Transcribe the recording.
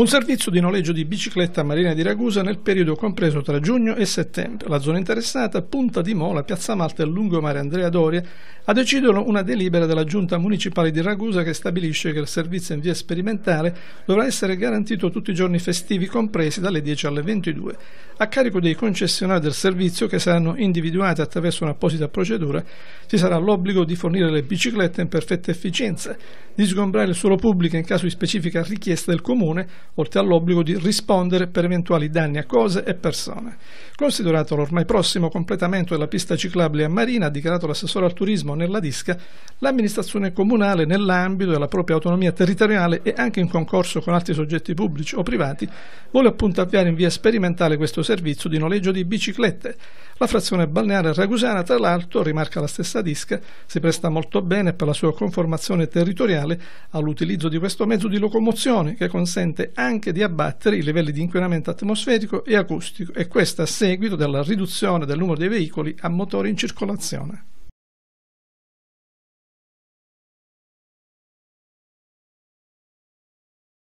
Un servizio di noleggio di bicicletta a Marina di Ragusa nel periodo compreso tra giugno e settembre. La zona interessata, Punta di Mola, Piazza Malta e Lungomare Andrea Doria, a deciderlo una delibera della Giunta Municipale di Ragusa che stabilisce che il servizio in via sperimentale dovrà essere garantito tutti i giorni festivi compresi dalle 10 alle 22, a carico dei concessionari del servizio che saranno individuati attraverso un'apposita procedura ci sarà l'obbligo di fornire le biciclette in perfetta efficienza, di sgombrare il suolo pubblico in caso di specifica richiesta del comune, oltre all'obbligo di rispondere per eventuali danni a cose e persone. Considerato l'ormai prossimo completamento della pista ciclabile a Marina, ha dichiarato l'assessore al turismo nella disca, l'amministrazione comunale nell'ambito della propria autonomia territoriale e anche in concorso con altri soggetti pubblici o privati vuole appunto avviare in via sperimentale questo servizio di noleggio di biciclette. La frazione balneare ragusana, tra l'altro, rimarca la stessa disca, si presta molto bene per la sua conformazione territoriale nazionale all'utilizzo di questo mezzo di locomozione che consente anche di abbattere i livelli di inquinamento atmosferico e acustico e questo a seguito della riduzione del numero dei veicoli a motore in circolazione.